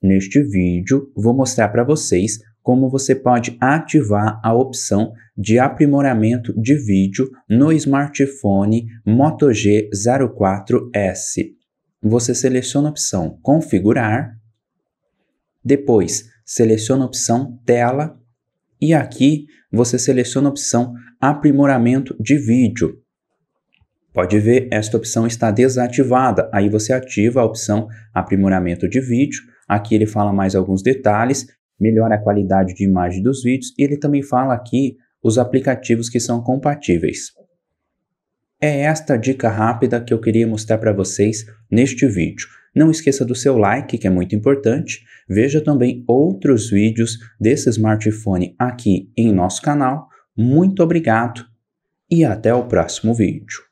Neste vídeo, vou mostrar para vocês como você pode ativar a opção de aprimoramento de vídeo no smartphone Moto G04S. Você seleciona a opção Configurar, depois seleciona a opção Tela e aqui você seleciona a opção Aprimoramento de vídeo. Pode ver, esta opção está desativada. Aí você ativa a opção aprimoramento de vídeo. Aqui ele fala mais alguns detalhes, melhora a qualidade de imagem dos vídeos e ele também fala aqui os aplicativos que são compatíveis. É esta dica rápida que eu queria mostrar para vocês neste vídeo. Não esqueça do seu like, que é muito importante. Veja também outros vídeos desse smartphone aqui em nosso canal. Muito obrigado e até o próximo vídeo.